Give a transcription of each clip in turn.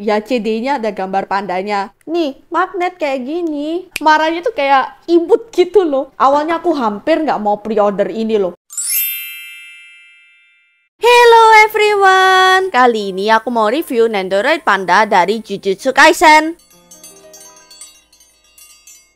ya CD-nya ada gambar pandanya. Nih, magnet kayak gini. Marahnya tuh kayak imut gitu loh. Awalnya aku hampir nggak mau pre-order ini loh. Hello everyone! Kali ini aku mau review Nendoroid Panda dari Jujutsu Kaisen.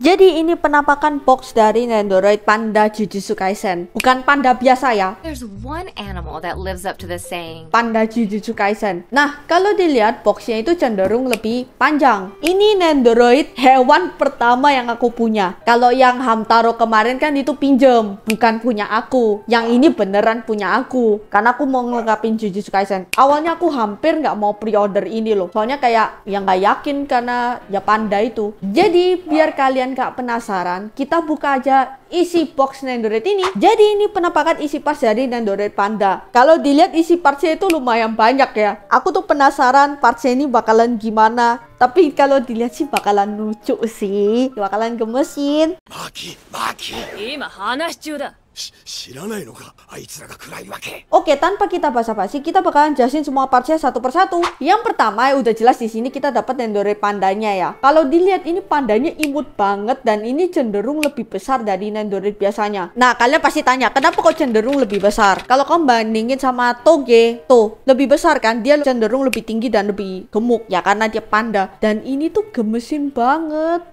Jadi ini penampakan box dari Nendoroid Panda Jujutsu Kaisen. Bukan panda biasa ya. There's one animal that lives up to the saying. Panda Jujutsu Kaisen. Nah, kalau dilihat boxnya itu cenderung lebih panjang. Ini Nendoroid hewan pertama yang aku punya. Kalau yang Hamtaro kemarin kan itu pinjem, bukan punya aku. Yang ini beneran punya aku. Karena aku mau ngelengkapin Jujutsu Kaisen. Awalnya aku hampir nggak mau pre-order ini loh. Soalnya kayak yang nggak yakin karena ya panda itu. Jadi biar kalian kalian gak penasaran, kita buka aja isi box Nendoret ini. Jadi ini penampakan isi parts dari Nendoret Panda. Kalau dilihat isi partsnya itu lumayan banyak ya. Aku tuh penasaran partsnya ini bakalan gimana. Tapi kalau dilihat sih bakalan lucu sih, bakalan gemesin. Maki, maki. Oke, tanpa kita basa-basi, kita bakalan jelasin semua partsnya satu persatu. Yang pertama, ya udah jelas di sini kita dapat Nendore pandanya ya. Kalau dilihat ini pandanya imut banget dan ini cenderung lebih besar dari Nendore biasanya. Nah, kalian pasti tanya, kenapa kok cenderung lebih besar? Kalau kamu bandingin sama Toge, tuh lebih besar kan? Dia cenderung lebih tinggi dan lebih gemuk ya karena dia panda. Dan ini tuh gemesin banget.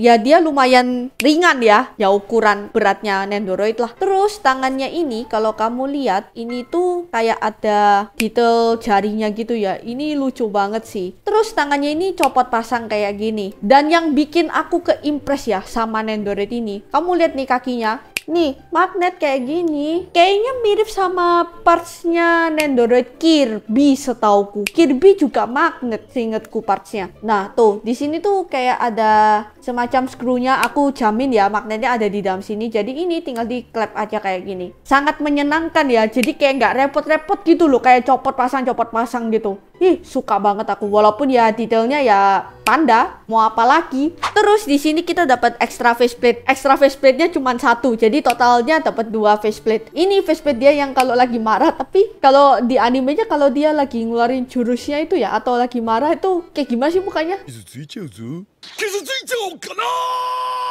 Ya dia lumayan ringan ya, ya ukuran beratnya Nendoroid lah. Terus tangannya ini kalau kamu lihat ini tuh kayak ada detail jarinya gitu ya. Ini lucu banget sih. Terus tangannya ini copot pasang kayak gini. Dan yang bikin aku keimpress ya sama Nendoroid ini. Kamu lihat nih kakinya, Nih, magnet kayak gini, kayaknya mirip sama partsnya Nendoroid Kirby setauku. Kirby juga magnet seingetku partsnya. Nah, tuh, di sini tuh kayak ada semacam skrunya aku jamin ya magnetnya ada di dalam sini jadi ini tinggal di klep aja kayak gini sangat menyenangkan ya jadi kayak nggak repot-repot gitu loh kayak copot pasang copot pasang gitu ih suka banget aku walaupun ya detailnya ya panda mau apa lagi terus di sini kita dapat extra faceplate extra faceplate nya cuma satu jadi totalnya dapat dua faceplate ini faceplate dia yang kalau lagi marah tapi kalau di animenya kalau dia lagi ngeluarin jurusnya itu ya atau lagi marah itu kayak gimana sih mukanya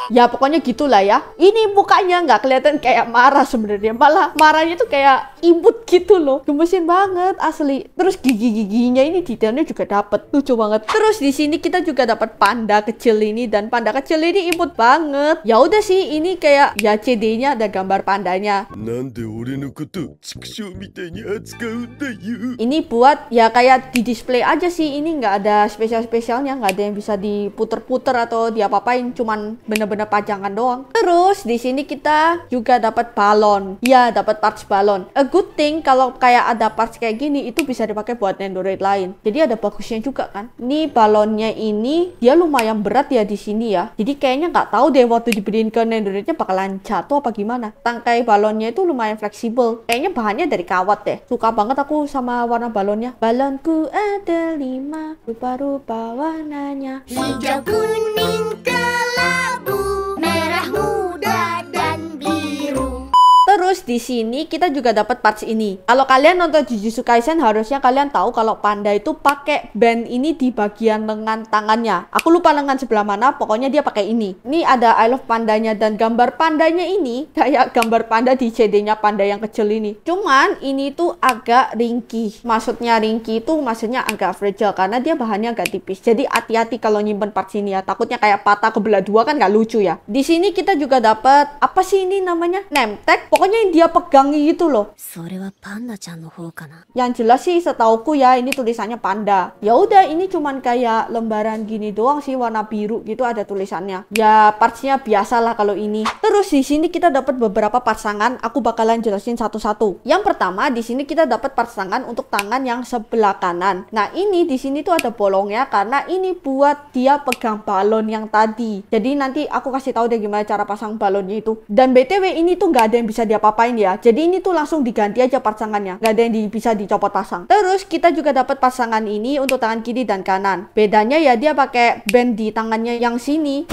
Ya pokoknya gitulah ya. Ini mukanya nggak kelihatan kayak marah sebenarnya, malah marahnya tuh kayak imut gitu loh. Gemesin banget asli. Terus gigi-giginya ini detailnya juga dapet lucu banget. Terus di sini kita juga dapat panda kecil ini dan panda kecil ini imut banget. Ya udah sih, ini kayak ya CD-nya ada gambar pandanya. Ini buat ya kayak di display aja sih. Ini nggak ada spesial-spesialnya, nggak ada yang bisa diputar puter-puter atau diapa-apain cuman bener-bener pajangan doang terus di sini kita juga dapat balon ya dapat parts balon a good thing kalau kayak ada parts kayak gini itu bisa dipakai buat Nendoroid lain jadi ada bagusnya juga kan ini balonnya ini dia lumayan berat ya di sini ya jadi kayaknya nggak tahu deh waktu dibeliin ke Nendoroidnya bakalan jatuh apa gimana tangkai balonnya itu lumayan fleksibel kayaknya bahannya dari kawat deh suka banget aku sama warna balonnya balonku ada lima rupa-rupa warnanya hijau kuning gelap di sini kita juga dapat parts ini. Kalau kalian nonton Jujutsu Kaisen harusnya kalian tahu kalau panda itu pakai band ini di bagian lengan tangannya. Aku lupa lengan sebelah mana, pokoknya dia pakai ini. Ini ada I love pandanya dan gambar pandanya ini kayak gambar panda di CD-nya panda yang kecil ini. Cuman ini tuh agak ringkih. Maksudnya ringkih itu maksudnya agak fragile karena dia bahannya agak tipis. Jadi hati-hati kalau nyimpen parts ini ya. Takutnya kayak patah kebelah dua kan nggak lucu ya. Di sini kita juga dapat apa sih ini namanya? nemtek. Pokoknya ini dia pegangi gitu loh. Yang jelas sih setauku ya ini tulisannya panda. Ya udah ini cuman kayak lembaran gini doang sih warna biru gitu ada tulisannya. Ya partsnya biasalah kalau ini. Terus di sini kita dapat beberapa pasangan. Aku bakalan jelasin satu-satu. Yang pertama di sini kita dapat pasangan untuk tangan yang sebelah kanan. Nah ini di sini tuh ada bolongnya karena ini buat dia pegang balon yang tadi. Jadi nanti aku kasih tahu deh gimana cara pasang balonnya itu. Dan btw ini tuh nggak ada yang bisa dia papain lain ya. Jadi ini tuh langsung diganti aja pasangannya. Nggak ada yang di, bisa dicopot pasang. Terus kita juga dapat pasangan ini untuk tangan kiri dan kanan. Bedanya ya dia pakai band di tangannya yang sini.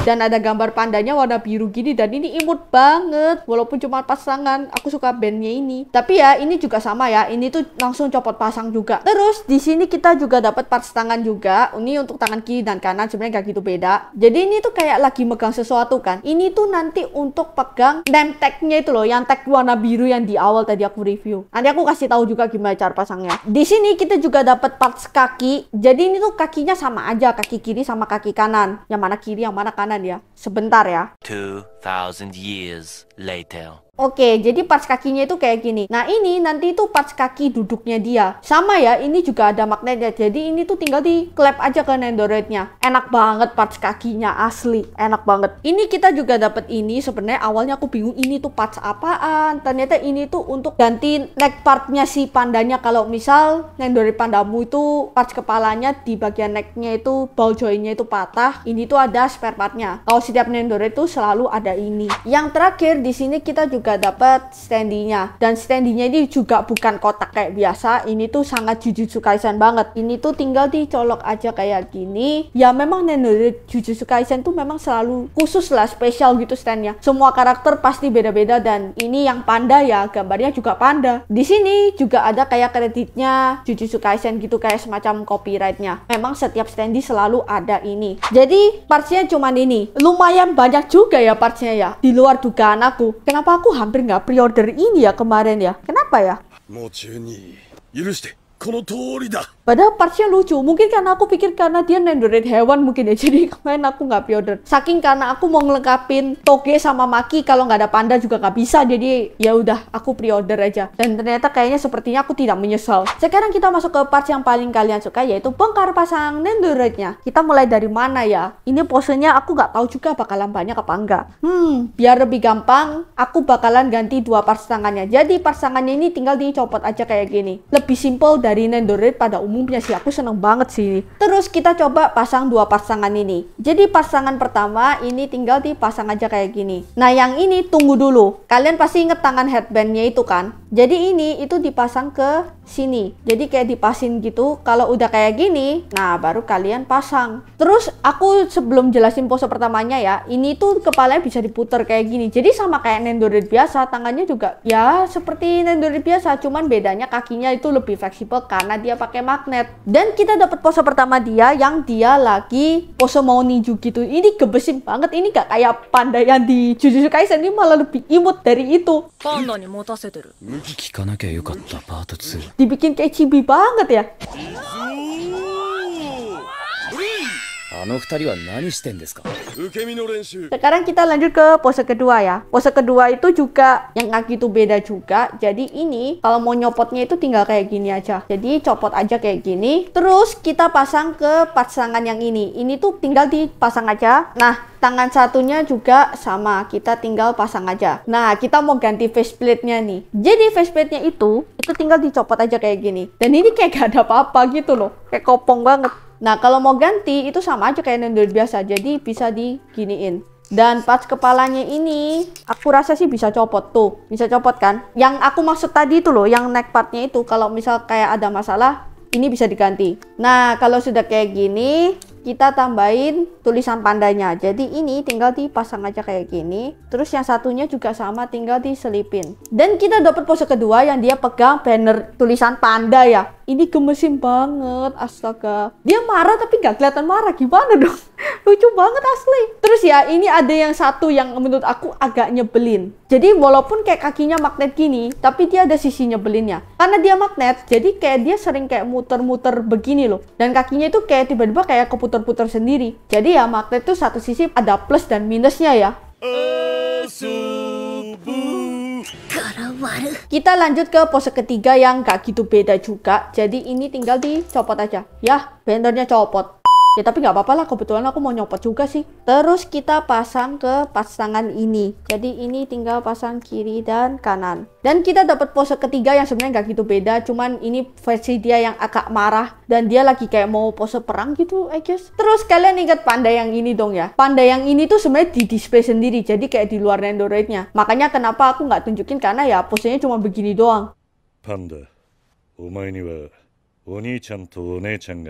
dan ada gambar pandanya warna biru gini dan ini imut banget walaupun cuma pasangan aku suka bandnya ini tapi ya ini juga sama ya ini tuh langsung copot pasang juga terus di sini kita juga dapat parts tangan juga ini untuk tangan kiri dan kanan sebenarnya gak gitu beda jadi ini tuh kayak lagi megang sesuatu kan ini tuh nanti untuk pegang name tagnya itu loh yang tag warna biru yang di awal tadi aku review nanti aku kasih tahu juga gimana cara pasangnya di sini kita juga dapat parts kaki jadi ini tuh kakinya sama aja kaki kiri sama kaki kanan yang mana kiri yang mana kanan makanan ya. Sebentar ya. 2000 years later. Oke, jadi parts kakinya itu kayak gini. Nah, ini nanti itu parts kaki duduknya dia. Sama ya, ini juga ada magnetnya. Jadi ini tuh tinggal di klep aja ke Nendoroidnya. Enak banget parts kakinya asli. Enak banget. Ini kita juga dapat ini. Sebenarnya awalnya aku bingung ini tuh parts apaan. Ternyata ini tuh untuk ganti neck partnya si pandanya. Kalau misal Nendoroid pandamu itu parts kepalanya di bagian necknya itu ball jointnya itu patah. Ini tuh ada spare partnya. Kalau setiap Nendoroid itu selalu ada ini. Yang terakhir di sini kita juga juga dapat standinya dan standinya ini juga bukan kotak kayak biasa ini tuh sangat Jujutsu Kaisen banget ini tuh tinggal dicolok aja kayak gini ya memang Nenek Jujutsu Kaisen tuh memang selalu khusus lah spesial gitu standnya semua karakter pasti beda-beda dan ini yang panda ya gambarnya juga panda di sini juga ada kayak kreditnya Jujutsu Kaisen gitu kayak semacam copyrightnya memang setiap standi selalu ada ini jadi partsnya cuman ini lumayan banyak juga ya partsnya ya di luar dugaan aku kenapa aku hampir nggak pre-order ini ya kemarin ya. Kenapa ya? もう中に許してこの通りだ Padahal partsnya lucu. Mungkin karena aku pikir karena dia nendorin hewan mungkin ya. Jadi kemarin aku nggak pre-order. Saking karena aku mau ngelengkapin toge sama maki kalau nggak ada panda juga nggak bisa. Jadi ya udah aku pre-order aja. Dan ternyata kayaknya sepertinya aku tidak menyesal. Sekarang kita masuk ke parts yang paling kalian suka yaitu bongkar pasang nendorinnya. Kita mulai dari mana ya? Ini posenya aku nggak tahu juga bakalan banyak apa enggak. Hmm, biar lebih gampang, aku bakalan ganti dua parts tangannya. Jadi parts tangannya ini tinggal dicopot aja kayak gini. Lebih simple dari nendorin pada umum punya si aku seneng banget sih. Terus kita coba pasang dua pasangan ini. Jadi pasangan pertama ini tinggal dipasang aja kayak gini. Nah yang ini tunggu dulu. Kalian pasti inget tangan headbandnya itu kan. Jadi ini itu dipasang ke sini. Jadi kayak dipasin gitu. Kalau udah kayak gini, nah baru kalian pasang. Terus aku sebelum jelasin pose pertamanya ya, ini tuh kepalanya bisa diputer kayak gini. Jadi sama kayak nendorit biasa, tangannya juga ya seperti nendorit biasa, cuman bedanya kakinya itu lebih fleksibel karena dia pakai magnet. Dan kita dapat pose pertama dia yang dia lagi pose mau ninju gitu. Ini gebesin banget. Ini gak kayak panda yang di Jujutsu Kaisen ini malah lebih imut dari itu. Panda ni motaseteru dibikin kayak chibi banget ya sekarang kita lanjut ke pose kedua ya. Pose kedua itu juga yang kaki itu beda juga. Jadi ini kalau mau nyopotnya itu tinggal kayak gini aja. Jadi copot aja kayak gini. Terus kita pasang ke pasangan yang ini. Ini tuh tinggal dipasang aja. Nah, tangan satunya juga sama kita tinggal pasang aja nah kita mau ganti faceplate nya nih jadi faceplate nya itu itu tinggal dicopot aja kayak gini dan ini kayak gak ada apa-apa gitu loh kayak kopong banget Nah, kalau mau ganti itu sama aja kayak nendor biasa. Jadi bisa diginiin. Dan pas kepalanya ini, aku rasa sih bisa copot tuh. Bisa copot kan? Yang aku maksud tadi itu loh, yang neck partnya itu. Kalau misal kayak ada masalah, ini bisa diganti. Nah, kalau sudah kayak gini, kita tambahin tulisan pandanya jadi ini tinggal dipasang aja kayak gini terus yang satunya juga sama tinggal diselipin dan kita dapat pose kedua yang dia pegang banner tulisan panda ya ini gemesin banget astaga dia marah tapi nggak kelihatan marah gimana dong lucu banget asli terus ya ini ada yang satu yang menurut aku agak nyebelin jadi walaupun kayak kakinya magnet gini tapi dia ada sisi nyebelinnya karena dia magnet jadi kayak dia sering kayak muter-muter begini loh dan kakinya itu kayak tiba-tiba kayak keputer-puter sendiri jadi ya magnet itu satu sisi ada plus dan minusnya ya kita lanjut ke pose ketiga yang gak gitu beda juga. Jadi ini tinggal dicopot aja. Ya, bendernya copot ya tapi nggak apa-apa lah kebetulan aku mau nyopot juga sih terus kita pasang ke pasangan ini jadi ini tinggal pasang kiri dan kanan dan kita dapat pose ketiga yang sebenarnya nggak gitu beda cuman ini versi dia yang agak marah dan dia lagi kayak mau pose perang gitu I guess terus kalian ingat panda yang ini dong ya panda yang ini tuh sebenarnya di display sendiri jadi kayak di luar Nendoroidnya. makanya kenapa aku nggak tunjukin karena ya posenya cuma begini doang panda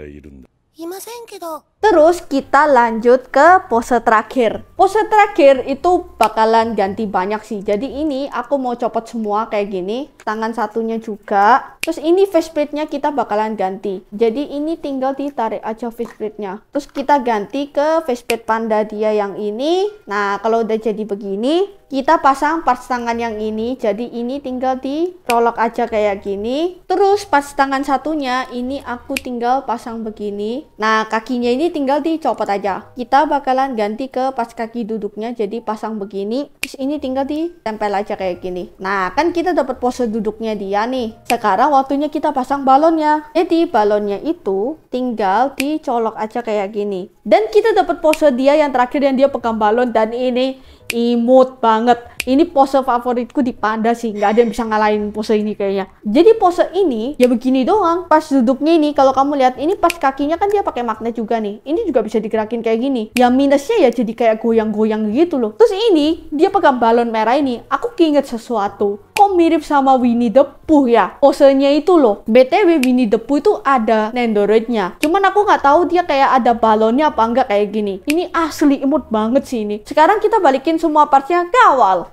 irunda. いませんけど Terus kita lanjut ke pose terakhir. Pose terakhir itu bakalan ganti banyak sih. Jadi ini aku mau copot semua kayak gini. Tangan satunya juga. Terus ini face plate nya kita bakalan ganti. Jadi ini tinggal ditarik aja face plate nya Terus kita ganti ke face plate panda dia yang ini. Nah kalau udah jadi begini, kita pasang parts tangan yang ini jadi ini tinggal di aja kayak gini terus pas tangan satunya ini aku tinggal pasang begini nah kakinya ini tinggal dicopot aja. Kita bakalan ganti ke pas kaki duduknya jadi pasang begini. Terus ini tinggal ditempel aja kayak gini. Nah, kan kita dapat pose duduknya dia nih. Sekarang waktunya kita pasang balonnya. Jadi balonnya itu tinggal dicolok aja kayak gini. Dan kita dapat pose dia yang terakhir yang dia pegang balon dan ini imut banget. Ini pose favoritku di panda sih, nggak ada yang bisa ngalahin pose ini kayaknya. Jadi pose ini ya begini doang. Pas duduknya ini, kalau kamu lihat ini pas kakinya kan dia pakai magnet juga nih. Ini juga bisa digerakin kayak gini. Ya minusnya ya jadi kayak goyang-goyang gitu loh. Terus ini dia pegang balon merah ini. Aku keinget sesuatu kok mirip sama Winnie the Pooh ya? Posenya itu loh. BTW Winnie the Pooh itu ada Nendoroidnya. Cuman aku nggak tahu dia kayak ada balonnya apa enggak kayak gini. Ini asli imut banget sih ini. Sekarang kita balikin semua partnya ke awal.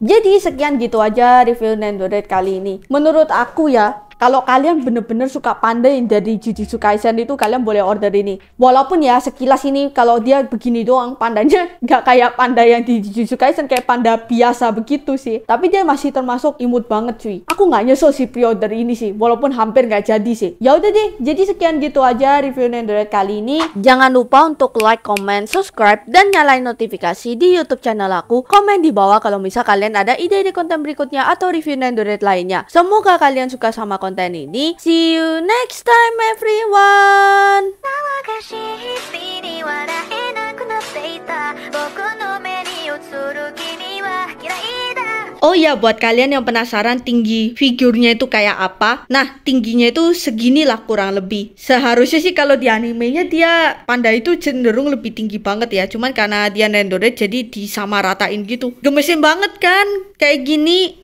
Jadi sekian gitu aja review Nendoroid kali ini. Menurut aku ya, kalau kalian bener-bener suka pandai dari Jujutsu Kaisen itu kalian boleh order ini walaupun ya sekilas ini kalau dia begini doang pandanya nggak kayak panda yang di Jujutsu Kaisen kayak panda biasa begitu sih tapi dia masih termasuk imut banget cuy aku nggak nyesel sih pre-order ini sih walaupun hampir nggak jadi sih ya udah deh jadi sekian gitu aja review Nendoroid kali ini jangan lupa untuk like comment subscribe dan nyalain notifikasi di YouTube channel aku komen di bawah kalau misal kalian ada ide di konten berikutnya atau review Nendoroid lainnya semoga kalian suka sama konten konten ini. See you next time everyone. Oh ya, buat kalian yang penasaran tinggi figurnya itu kayak apa, nah tingginya itu segini lah kurang lebih. Seharusnya sih kalau di animenya dia panda itu cenderung lebih tinggi banget ya, cuman karena dia nendornya jadi disamaratain gitu. Gemesin banget kan, kayak gini.